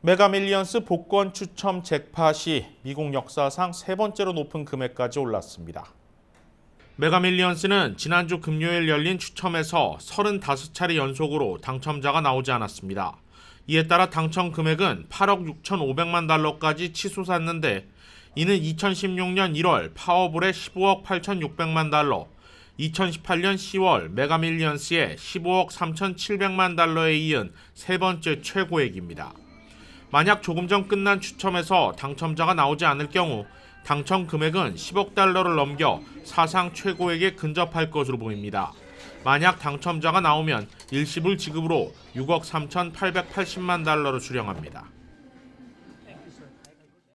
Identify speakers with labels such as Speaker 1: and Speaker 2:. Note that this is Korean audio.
Speaker 1: 메가밀리언스 복권 추첨 잭팟이 미국 역사상 세 번째로 높은 금액까지 올랐습니다. 메가밀리언스는 지난주 금요일 열린 추첨에서 35차례 연속으로 당첨자가 나오지 않았습니다. 이에 따라 당첨 금액은 8억 6,500만 달러까지 치솟았는데 이는 2016년 1월 파워볼의 15억 8,600만 달러, 2018년 10월 메가밀리언스의 15억 3,700만 달러에 이은 세 번째 최고액입니다. 만약 조금 전 끝난 추첨에서 당첨자가 나오지 않을 경우 당첨 금액은 10억 달러를 넘겨 사상 최고액에 근접할 것으로 보입니다. 만약 당첨자가 나오면 일시불 지급으로 6억 3,880만 달러를 수령합니다.